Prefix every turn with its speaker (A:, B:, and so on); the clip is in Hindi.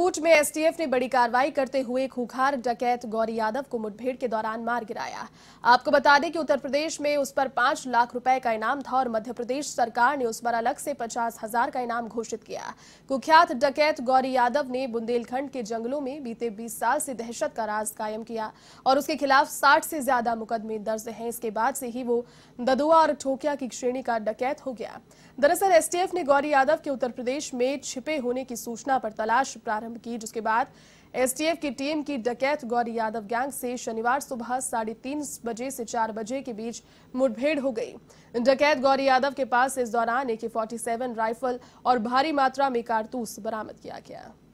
A: कोट में एसटीएफ ने बड़ी कार्रवाई करते हुए खूखार डकैत गौरी यादव को मुठभेड़ के दौरान मार गिराया आपको बता दें कि उत्तर प्रदेश में उस पर पांच लाख रुपए का इनाम था और मध्य प्रदेश सरकार ने उस पर अलग से पचास हजार का इनाम घोषित किया कुख्यात डकैत गौरी यादव ने बुंदेलखंड के जंगलों में बीते बीस साल से दहशत का राज कायम किया और उसके खिलाफ साठ से ज्यादा मुकदमे दर्ज है इसके बाद से ही वो ददुआ और ठोकिया की श्रेणी का डकैत हो गया दरअसल एसटीएफ ने गौरी यादव के उत्तर प्रदेश में छिपे होने की सूचना पर तलाश प्रारंभ प्रारंभ की जिसके बाद एसटीएफ की टीम की डकैत गौरी यादव गैंग से शनिवार सुबह साढ़े तीन बजे से चार बजे के बीच मुठभेड़ हो गई डकैत गौरी यादव के पास इस दौरान एके फोर्टी राइफल और भारी मात्रा में कारतूस बरामद किया गया